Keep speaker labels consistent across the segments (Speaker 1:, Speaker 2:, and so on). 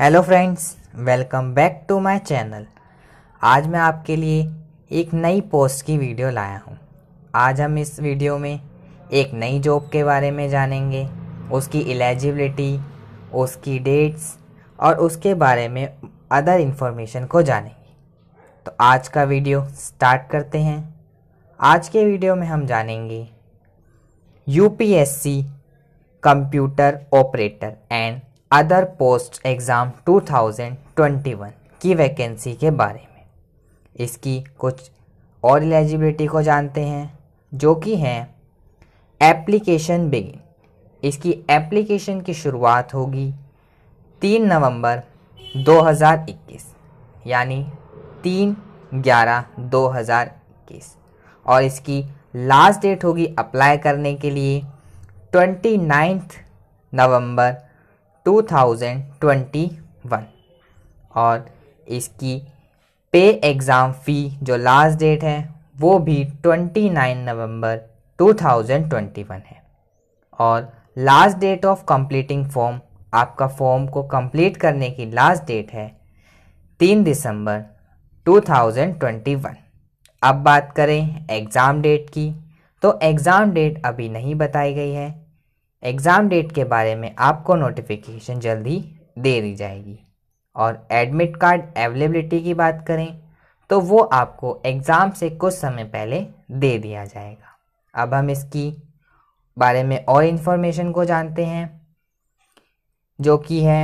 Speaker 1: hello friends welcome back to my channel आज मैं आपके लिए एक नई पोस्ट की वीडियो लाया हूँ आज हम इस वीडियो में एक नई जॉब के बारे में जानेंगे उसकी एलिजिबिलिटी उसकी डेट्स और उसके बारे में अदर इन्फॉर्मेशन को जानेंगे तो आज का वीडियो स्टार्ट करते हैं आज के वीडियो में हम जानेंगे C computer operator and other post exam 2021 की वैकेंसी के बारे में इसकी कुछ और एलिजिबिलिटी को जानते हैं जो कि हैं एप्लीकेशन बिगिन इसकी एप्लीकेशन की शुरुआत होगी तीन नवंबर 2021 यानी तीन ग्यारह 2021 और इसकी लास्ट डेट होगी अप्लाई करने के लिए ट्वेंटी नाइन्थ नवम्बर टू थाउजेंड ट्वेंटी वन और इसकी पे एग्ज़ाम फ़ी जो लास्ट डेट है वो भी ट्वेंटी नाइन नवम्बर टू थाउजेंड ट्वेंटी वन है और last date of completing form आपका फॉर्म को कंप्लीट करने की लास्ट डेट है तीन दिसंबर टू थाउजेंड ट्वेंटी वन अब बात करें एग्ज़ाम डेट की तो एग्ज़ाम डेट अभी नहीं बताई गई है एग्ज़ाम डेट के बारे में आपको नोटिफिकेशन जल्दी दे दी जाएगी और एडमिट कार्ड अवेलेबिलिटी की बात करें तो वो आपको एग्ज़ाम से कुछ समय पहले दे दिया जाएगा अब हम इसकी बारे में और इन्फॉर्मेशन को जानते हैं जो कि है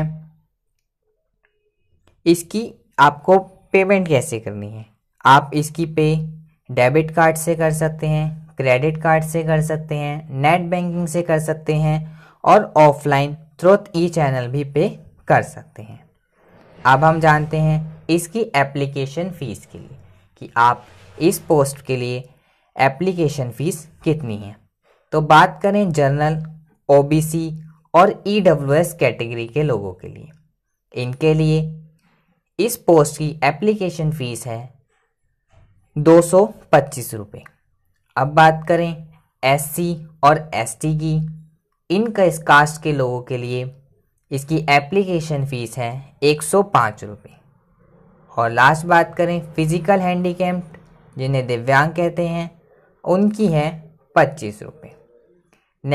Speaker 1: इसकी आपको पेमेंट कैसे करनी है आप इसकी पे डेबिट कार्ड से कर सकते हैं क्रेडिट कार्ड से कर सकते हैं नेट बैंकिंग से कर सकते हैं और ऑफलाइन थ्रोथ ई चैनल भी पे कर सकते हैं अब हम जानते हैं इसकी एप्लीकेशन फ़ीस के लिए कि आप इस पोस्ट के लिए एप्लीकेशन फ़ीस कितनी है तो बात करें जनरल ओबीसी और ई कैटेगरी के लोगों के लिए इनके लिए इस पोस्ट की एप्लीकेशन फ़ीस है दो सौ पच्चीस रुपये अब बात करें एससी और एसटी की इनका इस कास्ट के लोगों के लिए इसकी एप्लीकेशन फ़ीस है एक सौ पाँच रुपये और लास्ट बात करें फिज़िकल हैंडीकैम्प जिन्हें दिव्यांग कहते हैं उनकी है पच्चीस रुपये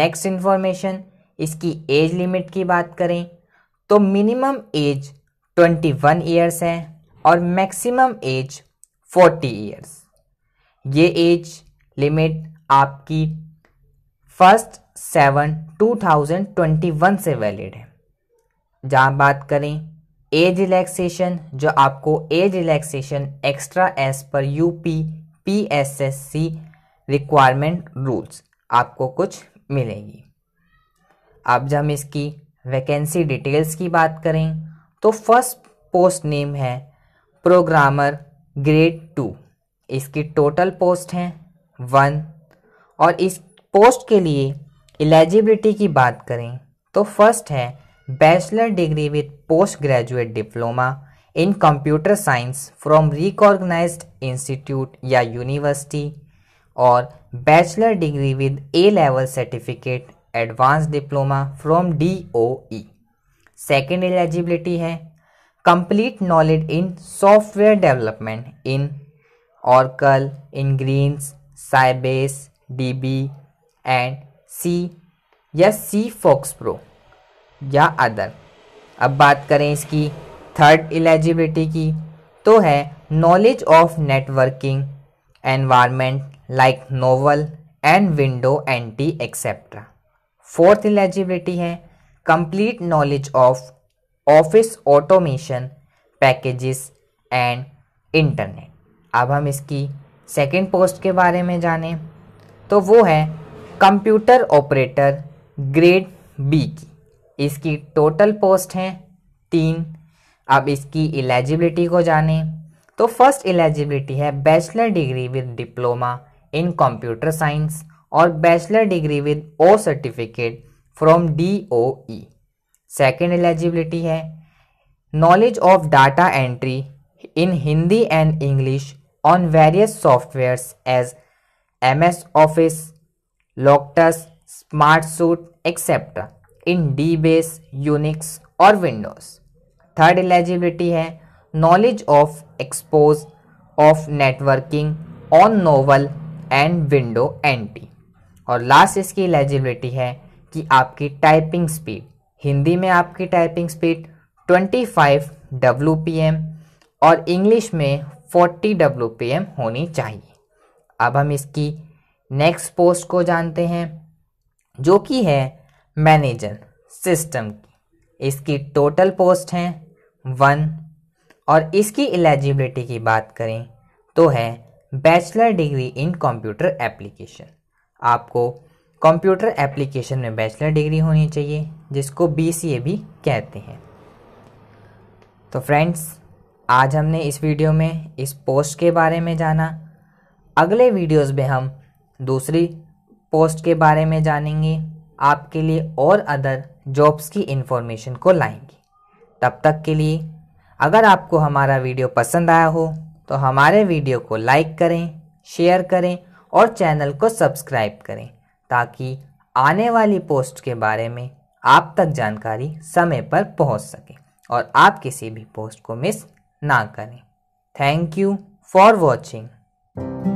Speaker 1: नेक्स्ट इन्फॉर्मेशन इसकी एज लिमिट की बात करें तो minimum age twenty one years है और मैक्सिमम एज फोर्टी ईयर्स ये एज लिमिट आपकी first seven two thousand twenty one से वैलिड है जहाँ बात करें एज रिलैक्सेशन जो आपको एज रिलैक्सेशन एक्स्ट्रा एज पर U P P S S C requirement rules आपको कुछ मिलेगी अब जब हम इसकी वैकेंसी डिटेल्स की बात करें तो फर्स्ट पोस्ट नेम है प्रोग्रामर ग्रेड टू इसकी टोटल पोस्ट हैं वन और इस पोस्ट के लिए एलिजिबिलिटी की बात करें तो फर्स्ट है bachelor degree with post graduate diploma in computer science from recognise institute या यूनिवर्सिटी और bachelor degree with A level certificate advance diploma from D O E second eligibility है complete knowledge in software development in Ingres Sybase D B and C या C FoxPro या other अब बात करें इसकी third eligibility की तो है knowledge of networking environment like Novell and window anti et cetera fourth eligibility है complete knowledge of office automation packages and internet अब हम इसकी सेकेंड पोस्ट के बारे में जानें तो वो है कंप्यूटर ऑपरेटर ग्रेड बी की इसकी टोटल पोस्ट हैं तीन अब इसकी एलिजिबिलिटी को जानें तो फर्स्ट एलिजिबिलिटी है bachelor degree with diploma in computer science और bachelor degree with O certificate from D O E second eligibility है knowledge of data entry in Hindi and English on various softwares as M S office Lotus smart suite etcetera in dBase Unix और windows third eligibility है knowledge of expose of networking on Novell and window NT और last इसकी eligibility है कि आपकी typing speed Hindi में आपकी typing speed 25 W और इंग्लिश में 40 डब्लू होनी चाहिए अब हम इसकी नेक्स्ट पोस्ट को जानते हैं जो कि है मैनेजर सिस्टम की इसकी टोटल पोस्ट हैं वन और इसकी एलिजिबिलिटी की बात करें तो है bachelor degree in computer application आपको कंप्यूटर एप्लीकेशन में बैचलर डिग्री होनी चाहिए जिसको बी भी कहते हैं तो फ्रेंड्स आज हमने इस वीडियो में इस पोस्ट के बारे में जाना अगले वीडियोस में हम दूसरी पोस्ट के बारे में जानेंगे आपके लिए और अदर जॉब्स की इन्फॉर्मेशन को लाएंगे तब तक के लिए अगर आपको हमारा वीडियो पसंद आया हो तो हमारे वीडियो को लाइक करें शेयर करें और चैनल को सब्सक्राइब करें ताकि आने वाली पोस्ट के बारे में आप तक जानकारी समय पर पहुंच सके और आप किसी भी पोस्ट को मिस ना करें थैंक यू फॉर वॉचिंग